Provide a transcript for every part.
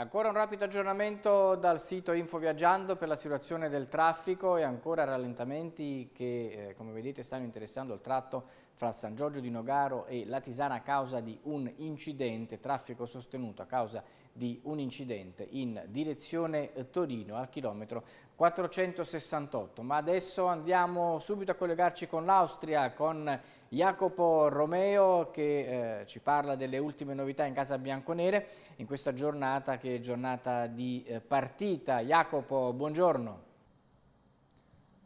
Ancora un rapido aggiornamento dal sito Infoviaggiando per la situazione del traffico e ancora rallentamenti che eh, come vedete stanno interessando il tratto fra San Giorgio di Nogaro e la Tisana a causa di un incidente, traffico sostenuto a causa di un incidente in direzione Torino al chilometro 468. Ma adesso andiamo subito a collegarci con l'Austria, con Jacopo Romeo che eh, ci parla delle ultime novità in casa bianconere in questa giornata che è giornata di eh, partita. Jacopo, buongiorno.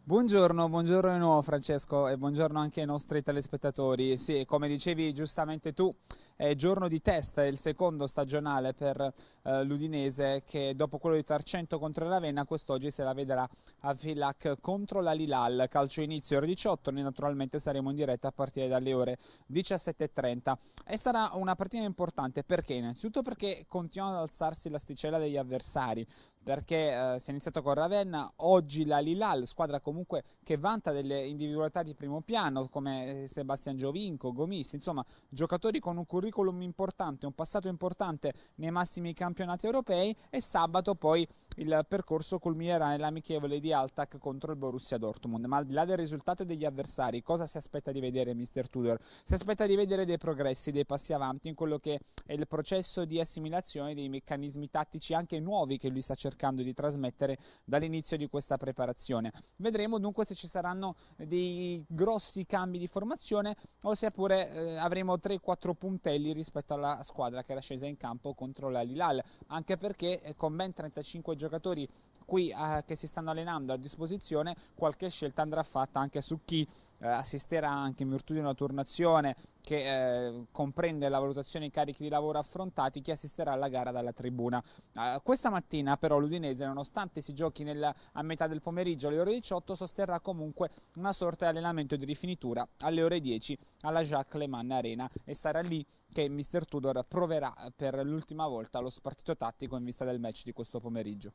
Buongiorno, buongiorno di nuovo Francesco e buongiorno anche ai nostri telespettatori. Sì, come dicevi giustamente tu, è giorno di test, il secondo stagionale per eh, l'Udinese che dopo quello di Tarcento contro Ravenna quest'oggi se la vedrà a Filac contro la Lilal, calcio inizio ore 18, noi naturalmente saremo in diretta a partire dalle ore 17.30 e sarà una partita importante perché innanzitutto perché continuano ad alzarsi l'asticella degli avversari, perché eh, si è iniziato con Ravenna, oggi la Lilal, squadra comunque che vanta delle individualità di primo piano come eh, Sebastian Giovinco, Gomis, insomma giocatori con un curso curriculum importante, un passato importante nei massimi campionati europei e sabato poi il percorso culminerà nell'amichevole di Altac contro il Borussia Dortmund. Ma al di là del risultato degli avversari, cosa si aspetta di vedere mister Tudor? Si aspetta di vedere dei progressi, dei passi avanti in quello che è il processo di assimilazione dei meccanismi tattici anche nuovi che lui sta cercando di trasmettere dall'inizio di questa preparazione. Vedremo dunque se ci saranno dei grossi cambi di formazione o se pure eh, avremo 3-4 puntelli livelli rispetto alla squadra che era scesa in campo contro la Lilal, anche perché eh, con ben 35 giocatori qui eh, che si stanno allenando a disposizione qualche scelta andrà fatta anche su chi eh, assisterà anche in virtù di una turnazione che eh, comprende la valutazione dei carichi di lavoro affrontati, chi assisterà alla gara dalla tribuna. Eh, questa mattina però l'Udinese, nonostante si giochi nel, a metà del pomeriggio alle ore 18, sosterrà comunque una sorta di allenamento di rifinitura alle ore 10 alla Jacques Le Mans Arena e sarà lì che Mr. Tudor proverà per l'ultima volta lo spartito tattico in vista del match di questo pomeriggio.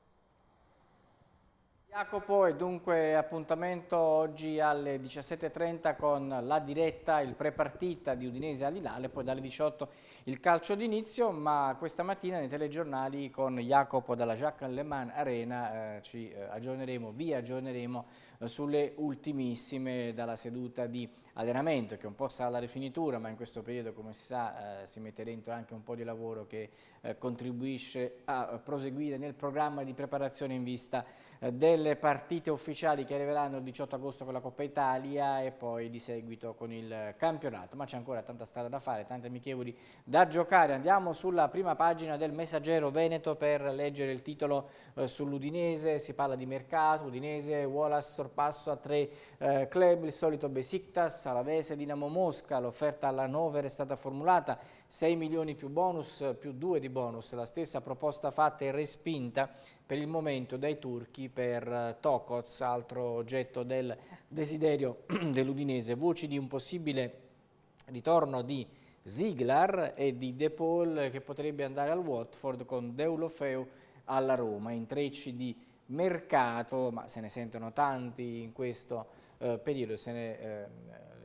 Jacopo e dunque appuntamento oggi alle 17.30 con la diretta, il prepartita di Udinese all'Ilale, poi dalle 18 il calcio d'inizio, ma questa mattina nei telegiornali con Jacopo dalla Jacques Le Mans Arena eh, ci eh, aggiorneremo, vi aggiorneremo eh, sulle ultimissime dalla seduta di allenamento che un po' sta la rifinitura, ma in questo periodo come si sa eh, si mette dentro anche un po' di lavoro che eh, contribuisce a proseguire nel programma di preparazione in vista delle partite ufficiali che arriveranno il 18 agosto con la Coppa Italia e poi di seguito con il campionato, ma c'è ancora tanta strada da fare, tante amichevoli da giocare. Andiamo sulla prima pagina del Messaggero Veneto per leggere il titolo eh, sull'Udinese, si parla di mercato, Udinese, Wallace sorpasso a tre eh, club, il solito Besiktas, Salavese, Dinamo Mosca, l'offerta alla Nover è stata formulata, 6 milioni più bonus, più 2 di bonus, la stessa proposta fatta e respinta per il momento dai turchi per eh, Tokoz, altro oggetto del desiderio dell'Udinese. Voci di un possibile ritorno di Ziglar e di De Paul che potrebbe andare al Watford con Deulofeu alla Roma, intrecci di mercato, ma se ne sentono tanti in questo eh, periodo, se ne, eh,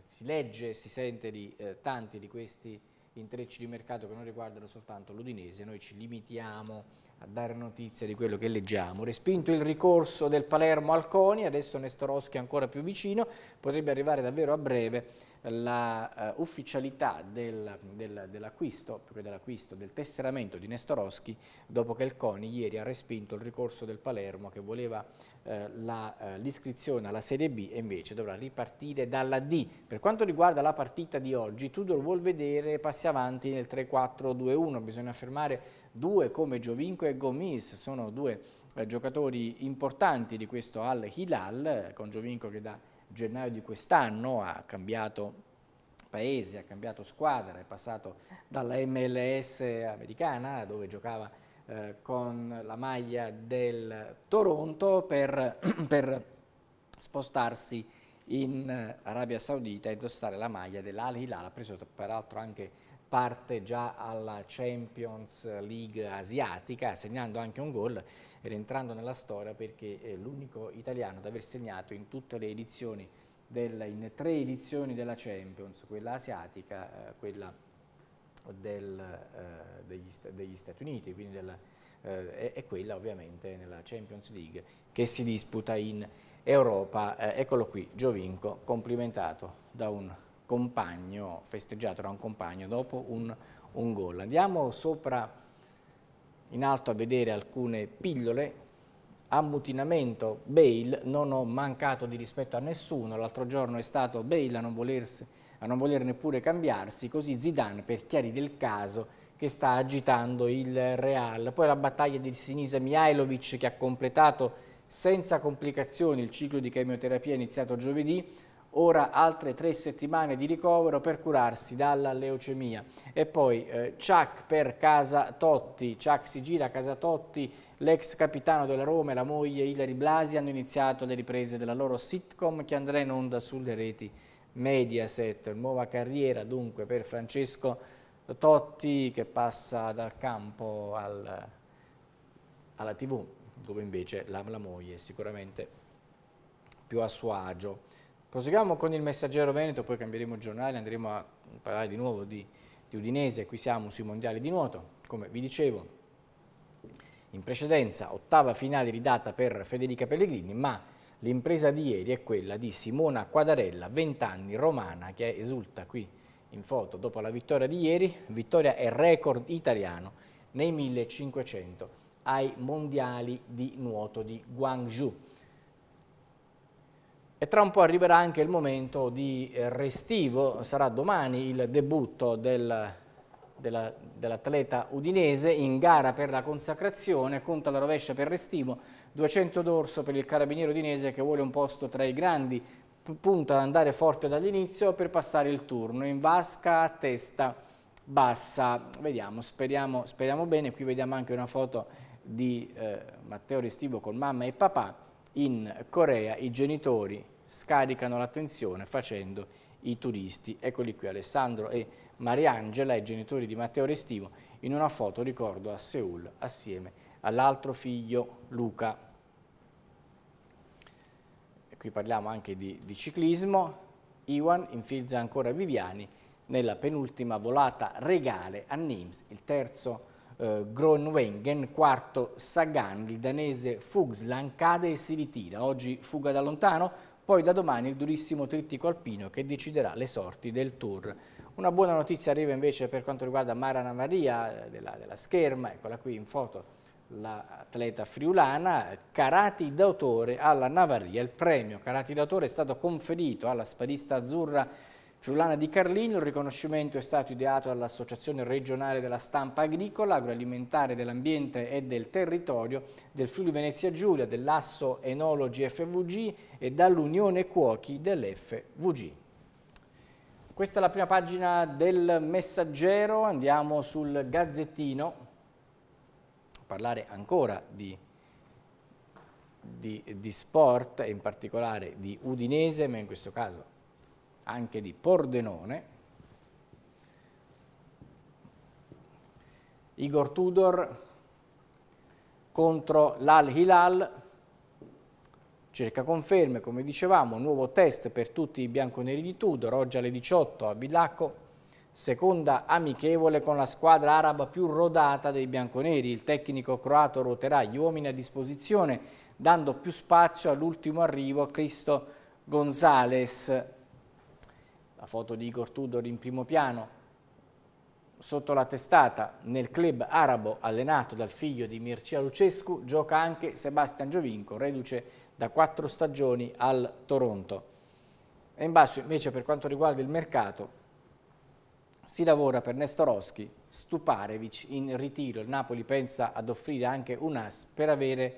si legge e si sente di eh, tanti di questi intrecci di mercato che non riguardano soltanto l'Udinese, noi ci limitiamo a dare notizie di quello che leggiamo. Respinto il ricorso del Palermo al CONI, adesso Nestorowski è ancora più vicino, potrebbe arrivare davvero a breve l'ufficialità eh, uh, del, del, dell'acquisto, dell del tesseramento di Nestorowski, dopo che il CONI ieri ha respinto il ricorso del Palermo che voleva eh, eh, l'iscrizione alla Serie B e invece dovrà ripartire dalla D. Per quanto riguarda la partita di oggi, Tudor vuol vedere passi avanti nel 3-4-2-1, bisogna affermare due come Giovinco e Gomis, sono due eh, giocatori importanti di questo Al Hilal, con Giovinco che da gennaio di quest'anno ha cambiato paese, ha cambiato squadra, è passato dalla MLS americana dove giocava eh, con la maglia del Toronto per, per spostarsi in eh, Arabia Saudita e indossare la maglia dell'Al Hilal, ha preso peraltro anche parte già alla Champions League asiatica, segnando anche un gol rientrando nella storia perché è eh, l'unico italiano ad aver segnato in tutte le edizioni del, in tre edizioni della Champions, quella asiatica, eh, quella del, eh, degli, degli, Stati Uniti, quindi del, eh, è, quella ovviamente nella Champions League che si disputa in Europa. Eh, eccolo qui, Giovinco, complimentato da un compagno, festeggiato da un compagno dopo un, un gol. Andiamo sopra in alto a vedere alcune pillole. Ammutinamento, Bale, non ho mancato di rispetto a nessuno, l'altro giorno è stato Bale a non volersi a non voler neppure cambiarsi, così Zidane per chiarire il caso che sta agitando il Real. Poi la battaglia di Sinisa Mihailovic che ha completato senza complicazioni il ciclo di chemioterapia iniziato giovedì, ora altre tre settimane di ricovero per curarsi dalla leucemia. E poi eh, Chuck per Casa Totti, Chuck si gira a Casa Totti, l'ex capitano della Roma e la moglie Ilari Blasi hanno iniziato le riprese della loro sitcom che andrà in onda sulle reti Mediaset, nuova carriera dunque per Francesco Totti che passa dal campo al, alla tv, dove invece la, la moglie è sicuramente più a suo agio. Proseguiamo con il messaggero Veneto, poi cambieremo giornale, andremo a parlare di nuovo di, di Udinese, qui siamo sui mondiali di nuoto, come vi dicevo in precedenza, ottava finale ridata per Federica Pellegrini, ma L'impresa di ieri è quella di Simona Quadarella, 20 anni, romana, che esulta qui in foto dopo la vittoria di ieri. Vittoria e record italiano nei 1500 ai mondiali di nuoto di Guangzhou. E tra un po' arriverà anche il momento di restivo, sarà domani il debutto del, dell'atleta udinese in gara per la consacrazione, conta la rovescia per restivo, 200 d'orso per il carabiniero dinese che vuole un posto tra i grandi, punta ad andare forte dall'inizio per passare il turno, in vasca a testa bassa, vediamo, speriamo, speriamo bene, qui vediamo anche una foto di eh, Matteo Restivo con mamma e papà, in Corea i genitori scaricano l'attenzione facendo i turisti, eccoli qui Alessandro e Mariangela, i genitori di Matteo Restivo, in una foto, ricordo, a Seul assieme a all'altro figlio Luca. E qui parliamo anche di, di ciclismo. Iwan infilza ancora Viviani nella penultima volata regale a Nims, il terzo eh, Groenwengen, quarto Sagan, il danese Fugslan cade e si ritira. Oggi fuga da lontano, poi da domani il durissimo trittico alpino che deciderà le sorti del Tour. Una buona notizia arriva invece per quanto riguarda Marana Maria eh, della, della scherma, eccola qui in foto, l'atleta friulana, Carati d'autore alla Navarria. Il premio Carati d'autore è stato conferito alla spadista azzurra friulana di Carlino. Il riconoscimento è stato ideato dall'Associazione regionale della stampa agricola, agroalimentare dell'ambiente e del territorio, del Friuli Venezia Giulia, dell'Asso Enologi FVG e dall'Unione Cuochi dell'FVG. Questa è la prima pagina del Messaggero, andiamo sul Gazzettino parlare ancora di, di, di sport e in particolare di Udinese, ma in questo caso anche di Pordenone, Igor Tudor contro l'Al-Hilal, cerca conferme, come dicevamo, nuovo test per tutti i bianconeri di Tudor, oggi alle 18 a Villacco, Seconda amichevole con la squadra araba più rodata dei bianconeri. Il tecnico croato ruoterà gli uomini a disposizione, dando più spazio all'ultimo arrivo Cristo Gonzales. La foto di Igor Tudor in primo piano sotto la testata nel club arabo allenato dal figlio di Mircea Lucescu gioca anche Sebastian Giovinco, reduce da quattro stagioni al Toronto. E in basso invece per quanto riguarda il mercato si lavora per Nestorowski, Stuparevic in ritiro, il Napoli pensa ad offrire anche un as per avere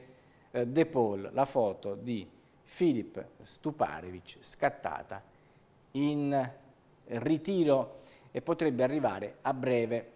eh, De Paul, la foto di Filip Stuparevic scattata in ritiro e potrebbe arrivare a breve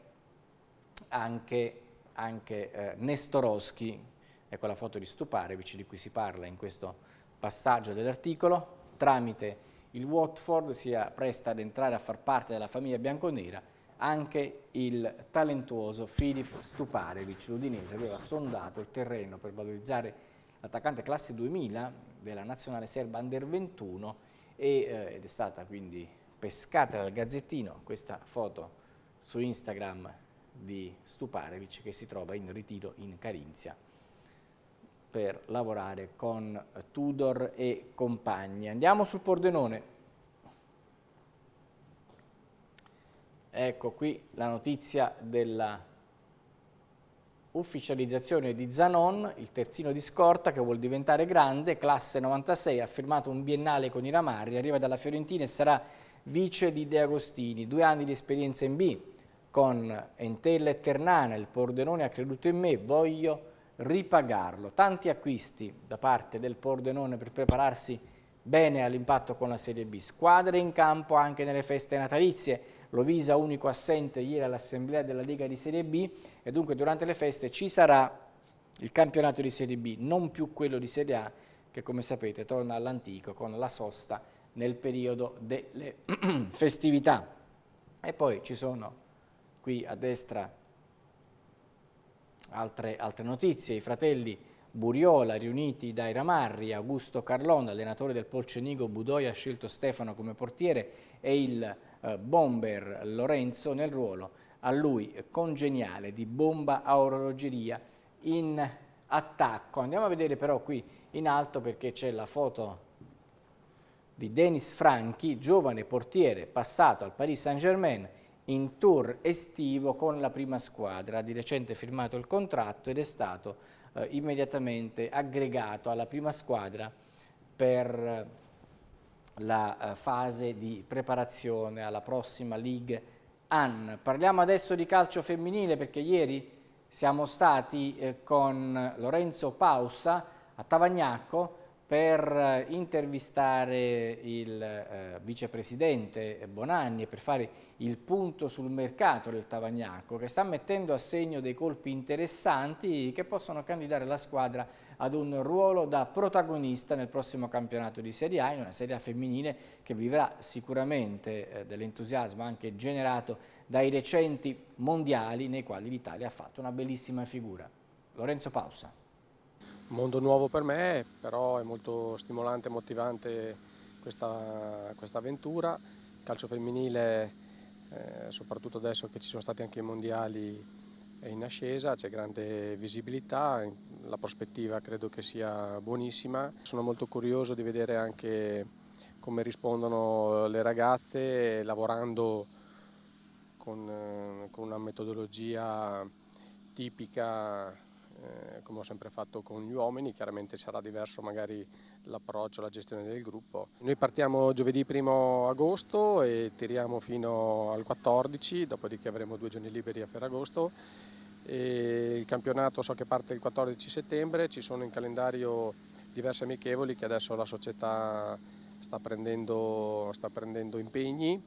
anche, anche eh, Nestorowski, ecco la foto di Stuparevic di cui si parla in questo passaggio dell'articolo, tramite il Watford si appresta ad entrare a far parte della famiglia bianconera anche il talentuoso Filip Stuparevic, l'Udinese, aveva sondato il terreno per valorizzare l'attaccante classe 2000 della nazionale serba Under 21 e, eh, ed è stata quindi pescata dal Gazzettino questa foto su Instagram di Stuparevic che si trova in ritiro in Carinzia per lavorare con Tudor e compagni. Andiamo su Pordenone. Ecco qui la notizia della ufficializzazione di Zanon, il terzino di scorta che vuol diventare grande, classe 96, ha firmato un biennale con i Ramarri, arriva dalla Fiorentina e sarà vice di De Agostini, due anni di esperienza in B con Entella e Ternana, il Pordenone ha creduto in me, voglio ripagarlo. Tanti acquisti da parte del Pordenone per prepararsi bene all'impatto con la Serie B. Squadre in campo anche nelle feste natalizie. Lovisa unico assente ieri all'assemblea della Lega di Serie B e dunque durante le feste ci sarà il campionato di Serie B, non più quello di Serie A che come sapete torna all'antico con la sosta nel periodo delle festività. E poi ci sono qui a destra Altre, altre, notizie, i fratelli Buriola riuniti dai Ramarri, Augusto Carlon, allenatore del Polcenigo Budoia ha scelto Stefano come portiere e il eh, bomber Lorenzo nel ruolo a lui congeniale di bomba a orologeria in attacco. Andiamo a vedere però qui in alto perché c'è la foto di Denis Franchi, giovane portiere passato al Paris Saint-Germain in tour estivo con la prima squadra. Ha di recente firmato il contratto ed è stato eh, immediatamente aggregato alla prima squadra per eh, la eh, fase di preparazione alla prossima League An. Parliamo adesso di calcio femminile perché ieri siamo stati eh, con Lorenzo Pausa a Tavagnacco per eh, intervistare il eh, vicepresidente Bonanni e per fare il punto sul mercato del Tavagnacco che sta mettendo a segno dei colpi interessanti che possono candidare la squadra ad un ruolo da protagonista nel prossimo campionato di Serie A in una Serie A femminile che vivrà sicuramente eh, dell'entusiasmo anche generato dai recenti mondiali nei quali l'Italia ha fatto una bellissima figura. Lorenzo Pausa mondo nuovo per me, però è molto stimolante e motivante questa, questa avventura. Il calcio femminile, eh, soprattutto adesso che ci sono stati anche i mondiali, è in ascesa, c'è grande visibilità, la prospettiva credo che sia buonissima. Sono molto curioso di vedere anche come rispondono le ragazze lavorando con, eh, con una metodologia tipica eh, come ho sempre fatto con gli uomini, chiaramente sarà diverso magari l'approccio, la gestione del gruppo. Noi partiamo giovedì 1 agosto e tiriamo fino al 14, dopodiché avremo due giorni liberi a Ferragosto. E il campionato so che parte il 14 settembre, ci sono in calendario diverse amichevoli che adesso la società sta prendendo, sta prendendo impegni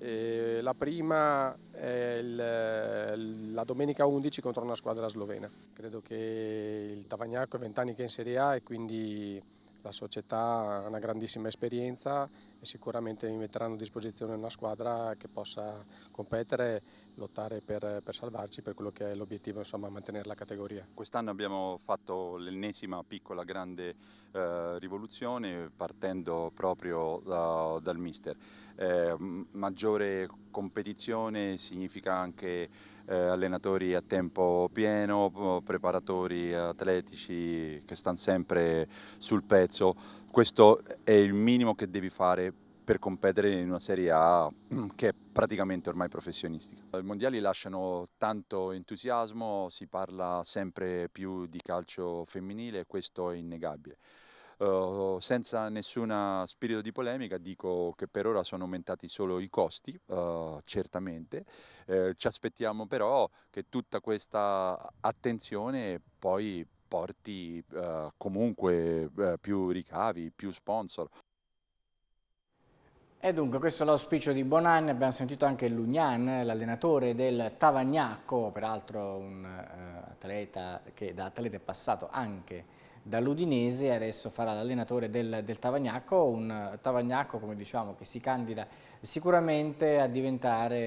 eh, la prima è il, la domenica 11 contro una squadra slovena. Credo che il Tavagnacco è 20 anni che è in Serie A e quindi la società ha una grandissima esperienza sicuramente mi metteranno a disposizione una squadra che possa competere, lottare per, per salvarci, per quello che è l'obiettivo, insomma, mantenere la categoria. Quest'anno abbiamo fatto l'ennesima piccola grande eh, rivoluzione partendo proprio da, dal mister. Eh, maggiore competizione significa anche eh, allenatori a tempo pieno, preparatori atletici che stanno sempre sul pezzo. Questo è il minimo che devi fare per competere in una Serie A mm, che è praticamente ormai professionistica. I mondiali lasciano tanto entusiasmo, si parla sempre più di calcio femminile e questo è innegabile. Uh, senza nessun spirito di polemica dico che per ora sono aumentati solo i costi, uh, certamente, uh, ci aspettiamo però che tutta questa attenzione poi porti comunque più ricavi, più sponsor. E dunque questo è l'auspicio di Bonan, abbiamo sentito anche Lugnan, l'allenatore del Tavagnacco, peraltro un uh, atleta che da atleta è passato anche dall'Udinese adesso farà l'allenatore del, del, Tavagnacco, un eh, Tavagnacco come diciamo che si candida sicuramente a diventare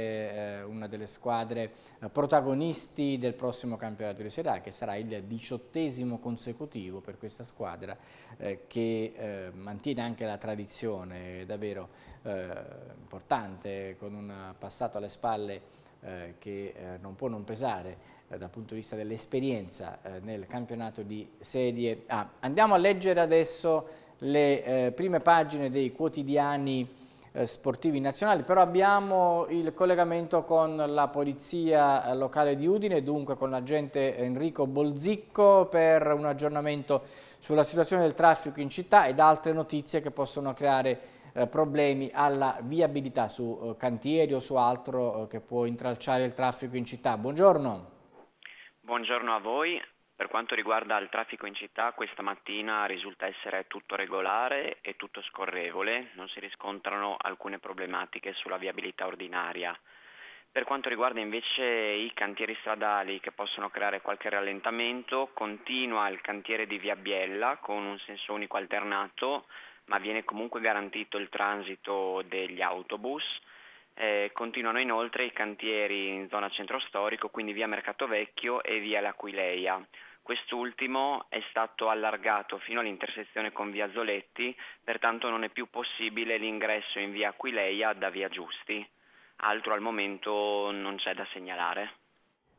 eh, una delle squadre eh, protagonisti del prossimo campionato di Serie A che sarà il diciottesimo consecutivo per questa squadra eh, che eh, mantiene anche la tradizione davvero importante con un passato alle spalle eh, che eh, non può non pesare eh, dal punto di vista dell'esperienza eh, nel campionato di Serie A. Ah, andiamo a leggere adesso le eh, prime pagine dei quotidiani sportivi nazionali, però abbiamo il collegamento con la polizia locale di Udine, dunque con l'agente Enrico Bolzicco per un aggiornamento sulla situazione del traffico in città ed altre notizie che possono creare eh, problemi alla viabilità su eh, cantieri o su altro eh, che può intralciare il traffico in città. Buongiorno. Buongiorno a voi. Per quanto riguarda il traffico in città, questa mattina risulta essere tutto regolare e tutto scorrevole, non si riscontrano alcune problematiche sulla viabilità ordinaria. Per quanto riguarda invece i cantieri stradali che possono creare qualche rallentamento, continua il cantiere di Via Biella con un senso unico alternato ma viene comunque garantito il transito degli autobus. Eh, continuano inoltre i cantieri in zona centro storico, quindi via Mercato Vecchio e via L'Aquileia. Quest'ultimo è stato allargato fino all'intersezione con via Zoletti, pertanto non è più possibile l'ingresso in via Aquileia da via Giusti. Altro al momento non c'è da segnalare.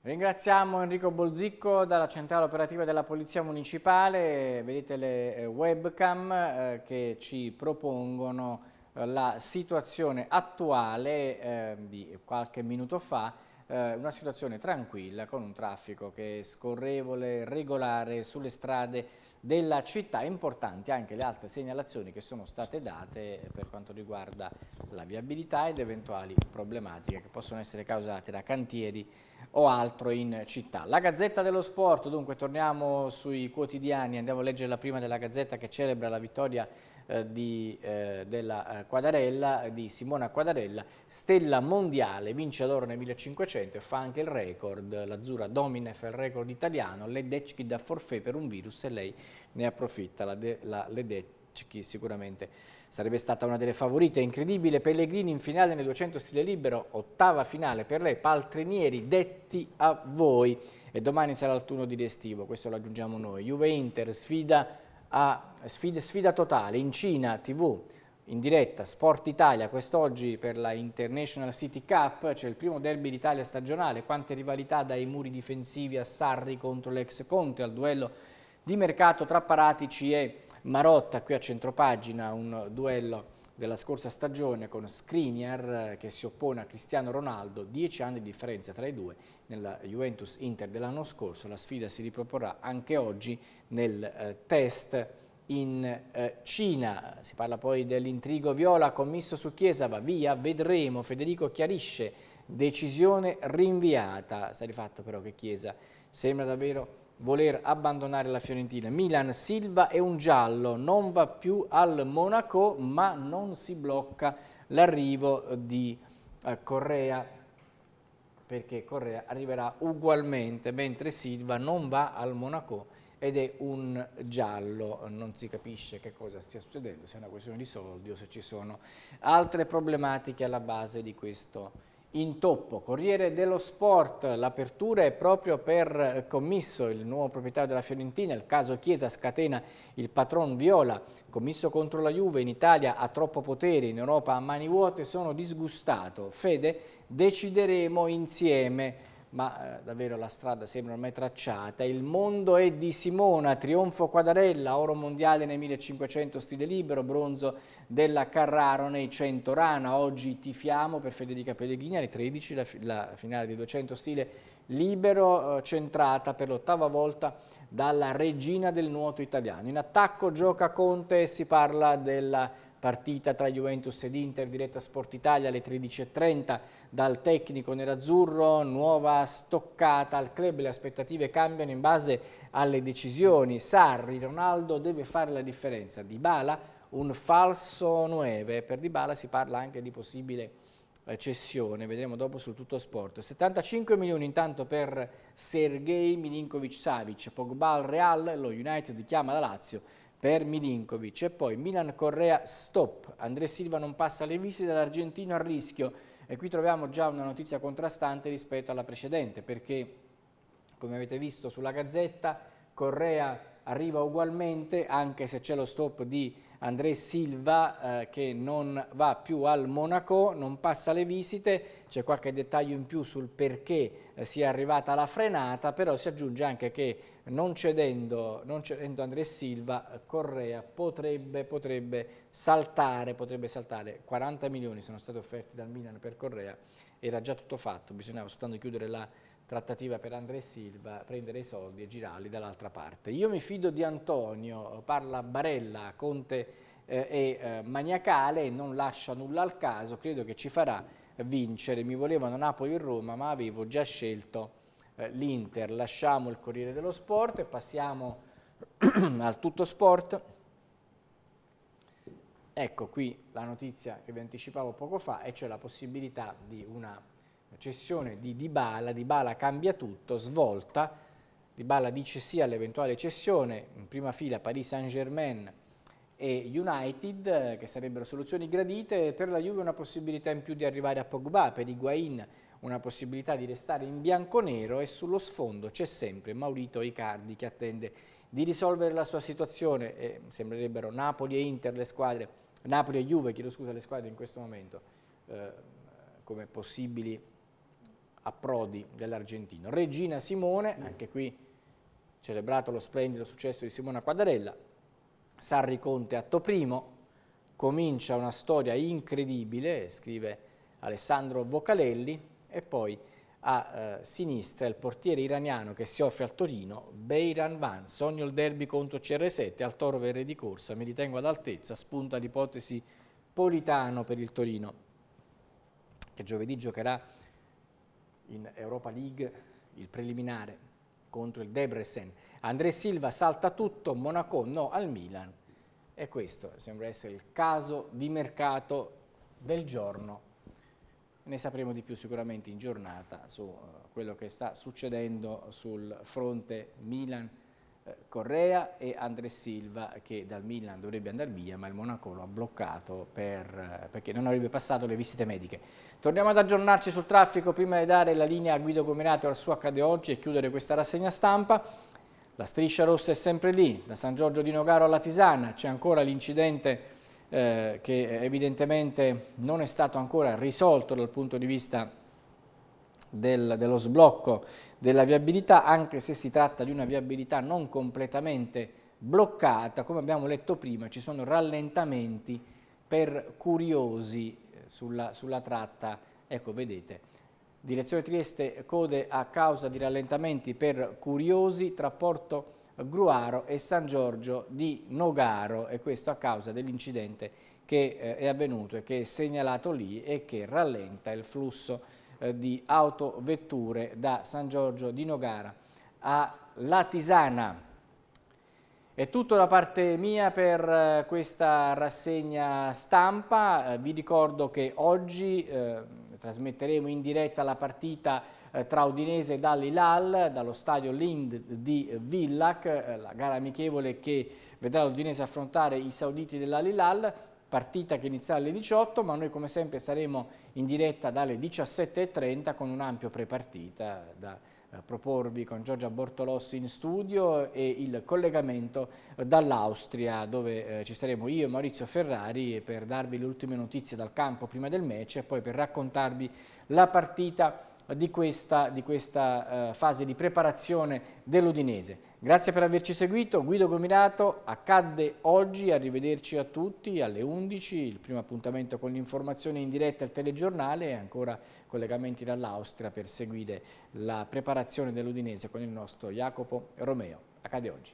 Ringraziamo Enrico Bolzicco dalla centrale operativa della Polizia Municipale, vedete le eh, webcam eh, che ci propongono eh, la situazione attuale di qualche minuto fa, una situazione tranquilla con un traffico che è scorrevole, regolare sulle strade della città, importanti anche le altre segnalazioni che sono state date per quanto riguarda la viabilità ed eventuali problematiche che possono essere causate da cantieri o altro in città. La Gazzetta dello Sport, dunque torniamo sui quotidiani, andiamo a leggere la prima della Gazzetta che celebra la vittoria eh, di, eh, della eh, Quadarella, di Simona Quadarella, stella mondiale, vince l'oro nel 1500 e fa anche il record, l'Azzurra domina e fa il record italiano, Ledecchi da forfè per un virus e lei ne approfitta, la, de, la Ledecchi sicuramente Sarebbe stata una delle favorite, incredibile, Pellegrini in finale nel 200 stile libero, ottava finale per lei, paltrinieri detti a voi e domani sarà il turno di restivo, questo lo aggiungiamo noi. Juve-Inter, sfida, sfida, sfida totale, in Cina, TV, in diretta Sport Italia quest'oggi per la International City Cup c'è cioè il primo derby d'Italia stagionale quante rivalità dai muri difensivi a Sarri contro l'ex Conte al duello di mercato tra Paratici e Marotta qui a centropagina un duello della scorsa stagione con Skriniar che si oppone a Cristiano Ronaldo, dieci anni di differenza tra i due nella Juventus Inter dell'anno scorso, la sfida si riproporrà anche oggi nel eh, test in eh, Cina. Si parla poi dell'intrigo viola commesso su Chiesa, va via, vedremo, Federico chiarisce, decisione rinviata, sta di fatto però che Chiesa sembra davvero voler abbandonare la Fiorentina. Milan, Silva è un giallo, non va più al Monaco ma non si blocca l'arrivo di eh, Correa perché Correa arriverà ugualmente mentre Silva non va al Monaco ed è un giallo, non si capisce che cosa stia succedendo, se è una questione di soldi o se ci sono altre problematiche alla base di questo in toppo, Corriere dello Sport, l'apertura è proprio per eh, Commisso, il nuovo proprietario della Fiorentina, il caso Chiesa scatena il patron Viola, Commisso contro la Juve, in Italia ha troppo potere, in Europa a mani vuote, sono disgustato, Fede, decideremo insieme ma eh, davvero la strada sembra ormai tracciata. Il mondo è di Simona, trionfo Quadarella, oro mondiale nei 1500 stile libero, bronzo della Carraro nei 100 rana. Oggi tifiamo per Federica Pellegrini alle 13, la, la finale di 200 stile libero, eh, centrata per l'ottava volta dalla regina del nuoto italiano. In attacco gioca Conte e si parla della partita tra Juventus ed Inter, diretta Sport Italia alle 13.30 dal tecnico nerazzurro, nuova stoccata al club, le aspettative cambiano in base alle decisioni, Sarri, Ronaldo deve fare la differenza, Di Bala un falso 9, per Di Bala si parla anche di possibile eh, cessione, vedremo dopo su tutto sport. 75 milioni intanto per Sergei Milinkovic-Savic, Pogba al Real, lo United chiama la Lazio per Milinkovic e poi Milan-Correa stop, André Silva non passa le visite dall'argentino a rischio e qui troviamo già una notizia contrastante rispetto alla precedente perché come avete visto sulla gazzetta Correa arriva ugualmente anche se c'è lo stop di André Silva eh, che non va più al Monaco, non passa le visite, c'è qualche dettaglio in più sul perché eh, sia arrivata la frenata, però si aggiunge anche che non cedendo, non cedendo André Silva, Correa potrebbe, potrebbe, saltare, potrebbe saltare, 40 milioni sono stati offerti dal Milan per Correa, era già tutto fatto, bisognava soltanto chiudere la trattativa per André Silva, prendere i soldi e girarli dall'altra parte. Io mi fido di Antonio, parla Barella, Conte eh, è eh, maniacale e non lascia nulla al caso, credo che ci farà vincere. Mi volevano Napoli e Roma, ma avevo già scelto eh, l'Inter. Lasciamo il Corriere dello Sport e passiamo al Tutto Sport. Ecco qui la notizia che vi anticipavo poco fa e c'è cioè la possibilità di una cessione di Dybala, Dybala cambia tutto, svolta, Dybala dice sì all'eventuale cessione, in prima fila Paris Saint-Germain e United, che sarebbero soluzioni gradite, per la Juve una possibilità in più di arrivare a Pogba, per Higuain una possibilità di restare in bianco-nero e sullo sfondo c'è sempre Maurito Icardi che attende di risolvere la sua situazione, e sembrerebbero Napoli e Inter le squadre, Napoli e Juve, chiedo scusa, le squadre in questo momento, eh, come possibili a Prodi dell'Argentino. Regina Simone, anche qui celebrato lo splendido successo di Simona Quadarella, Sarri Conte atto primo, comincia una storia incredibile, scrive Alessandro Vocalelli, e poi a eh, sinistra il portiere iraniano che si offre al Torino, Beiran Van, sogno il derby contro CR7, al Toro verre di corsa, mi ritengo ad altezza, spunta l'ipotesi Politano per il Torino, che giovedì giocherà in Europa League, il preliminare contro il Debrecen. André Silva salta tutto, Monaco no al Milan. E questo sembra essere il caso di mercato del giorno. Ne sapremo di più sicuramente in giornata su eh, quello che sta succedendo sul fronte Milan milan eh, Correa e Andres Silva che dal Milan dovrebbe andare via ma il Monaco lo ha bloccato per, eh, perché non avrebbe passato le visite mediche. Torniamo ad aggiornarci sul traffico prima di dare la linea a Guido Comirato al suo accade oggi e chiudere questa rassegna stampa. La striscia rossa è sempre lì, da San Giorgio di Nogaro alla Tisana, c'è ancora l'incidente eh, che evidentemente non è stato ancora risolto dal punto di vista del, dello sblocco della viabilità, anche se si tratta di una viabilità non completamente bloccata, come abbiamo letto prima ci sono rallentamenti per curiosi eh, sulla, sulla tratta, ecco vedete, direzione Trieste code a causa di rallentamenti per curiosi tra Porto Gruaro e San Giorgio di Nogaro e questo a causa dell'incidente che eh, è avvenuto e che è segnalato lì e che rallenta il flusso eh, di autovetture da San Giorgio di Nogara a Latisana. È tutto da parte mia per eh, questa rassegna stampa, eh, vi ricordo che oggi eh, trasmetteremo in diretta la partita tra Udinese e Dall'Ilal dallo stadio Lind di Villac, la gara amichevole che vedrà l'Udinese affrontare i sauditi dell'Alilal partita che inizia alle 18, ma noi come sempre saremo in diretta dalle 17.30 con un ampio prepartita da eh, proporvi con Giorgia Bortolossi in studio e il collegamento dall'Austria dove eh, ci saremo io e Maurizio Ferrari per darvi le ultime notizie dal campo prima del match e poi per raccontarvi la partita di questa, di questa eh, fase di preparazione dell'Udinese. Grazie per averci seguito, Guido Gomirato, accadde oggi, arrivederci a tutti alle 11, il primo appuntamento con l'informazione in diretta al telegiornale e ancora collegamenti dall'Austria per seguire la preparazione dell'Udinese con il nostro Jacopo Romeo. Accade oggi.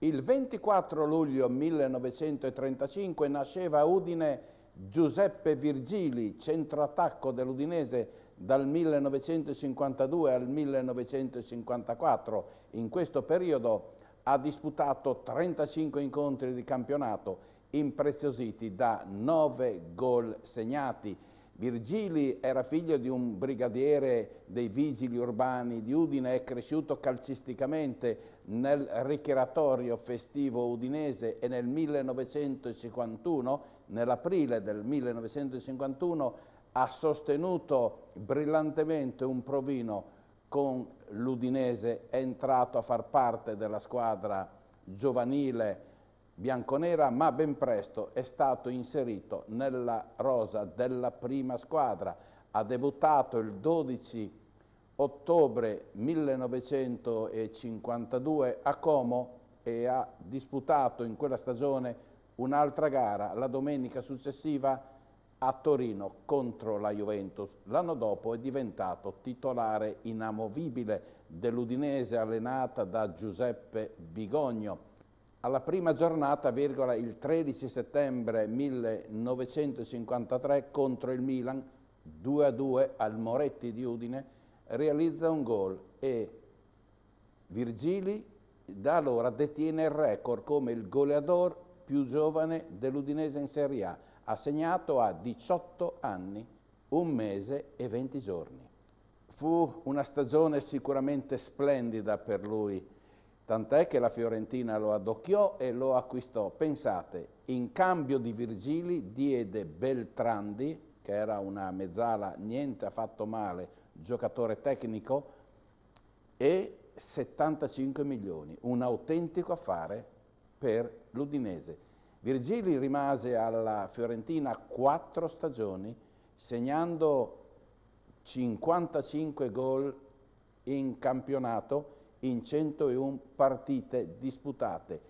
Il 24 luglio 1935 nasceva Udine Giuseppe Virgili, centroattacco dell'Udinese dal 1952 al 1954. In questo periodo ha disputato 35 incontri di campionato, impreziositi da 9 gol segnati Virgili era figlio di un brigadiere dei vigili urbani di Udine è cresciuto calcisticamente nel ricreatorio festivo udinese e nel 1951, nell'aprile del 1951, ha sostenuto brillantemente un provino con l'Udinese, è entrato a far parte della squadra giovanile bianconera, ma ben presto è stato inserito nella rosa della prima squadra. Ha debuttato il 12 ottobre 1952 a Como e ha disputato in quella stagione un'altra gara la domenica successiva a Torino contro la Juventus. L'anno dopo è diventato titolare inamovibile dell'Udinese allenata da Giuseppe Bigogno alla prima giornata, virgola, il 13 settembre 1953 contro il Milan, 2-2 al Moretti di Udine, realizza un gol e Virgili da allora detiene il record come il goleador più giovane dell'Udinese in Serie A, assegnato a 18 anni, un mese e 20 giorni. Fu una stagione sicuramente splendida per lui, tant'è che la Fiorentina lo adocchiò e lo acquistò. Pensate, in cambio di Virgili diede Beltrandi, che era una mezzala niente affatto male, giocatore tecnico, e 75 milioni, un autentico affare per l'Udinese. Virgili rimase alla Fiorentina quattro stagioni, segnando 55 gol in campionato, in 101 partite disputate.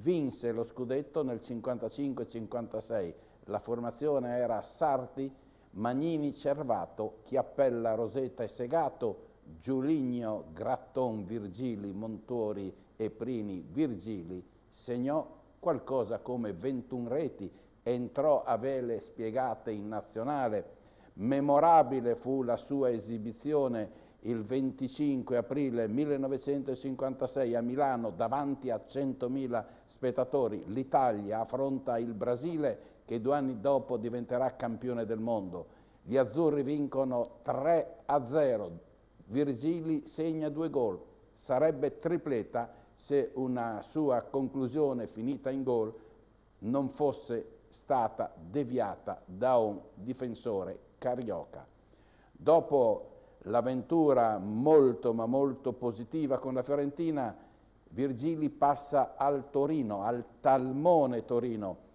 Vinse lo scudetto nel 55-56. La formazione era Sarti, Magnini, Cervato, Chiappella, Rosetta e Segato, Giuligno, Gratton, Virgili, Montuori e Prini. Virgili segnò qualcosa come 21 reti, entrò a vele spiegate in nazionale. Memorabile fu la sua esibizione il 25 aprile 1956 a Milano davanti a 100.000 spettatori l'Italia affronta il Brasile che due anni dopo diventerà campione del mondo. Gli azzurri vincono 3 a 0, Virgili segna due gol, sarebbe tripleta se una sua conclusione finita in gol non fosse stata deviata da un difensore carioca. Dopo l'avventura molto ma molto positiva con la Fiorentina, Virgili passa al Torino, al Talmone Torino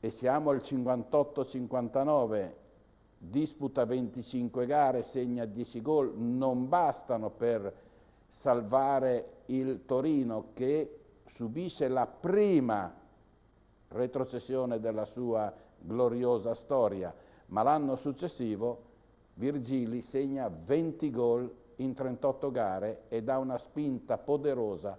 e siamo al 58-59, disputa 25 gare, segna 10 gol, non bastano per salvare il Torino che subisce la prima retrocessione della sua gloriosa storia, ma l'anno successivo Virgili segna 20 gol in 38 gare e dà una spinta poderosa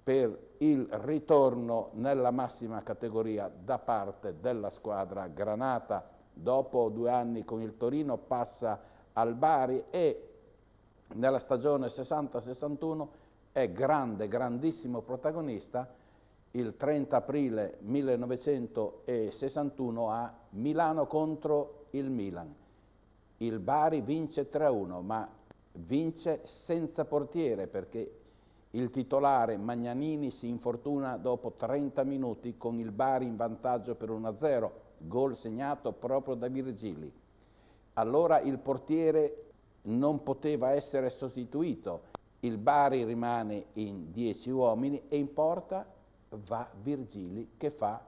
per il ritorno nella massima categoria da parte della squadra Granata. Dopo due anni con il Torino passa al Bari e nella stagione 60-61 è grande, grandissimo protagonista il 30 aprile 1961 a Milano contro il Milan il Bari vince 3-1, ma vince senza portiere perché il titolare Magnanini si infortuna dopo 30 minuti con il Bari in vantaggio per 1-0, gol segnato proprio da Virgili. Allora il portiere non poteva essere sostituito, il Bari rimane in 10 uomini e in porta va Virgili che fa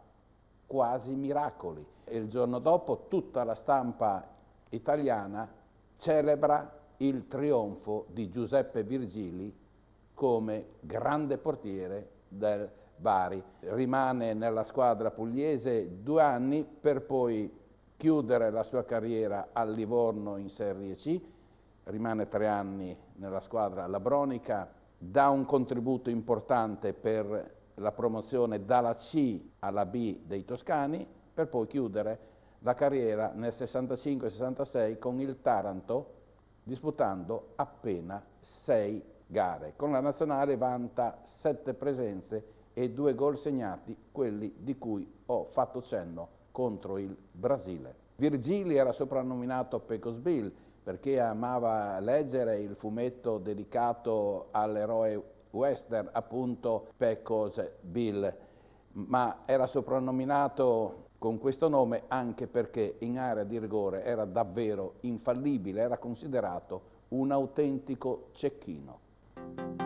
quasi miracoli. il giorno dopo tutta la stampa italiana celebra il trionfo di Giuseppe Virgili come grande portiere del Bari. Rimane nella squadra pugliese due anni per poi chiudere la sua carriera al Livorno in Serie C, rimane tre anni nella squadra labronica, dà un contributo importante per la promozione dalla C alla B dei toscani per poi chiudere la carriera nel 65-66 con il Taranto, disputando appena 6 gare. Con la nazionale vanta 7 presenze e 2 gol segnati, quelli di cui ho fatto cenno contro il Brasile. Virgili era soprannominato Pecos Bill perché amava leggere il fumetto dedicato all'eroe western, appunto Pecos Bill, ma era soprannominato con questo nome anche perché in area di rigore era davvero infallibile, era considerato un autentico cecchino.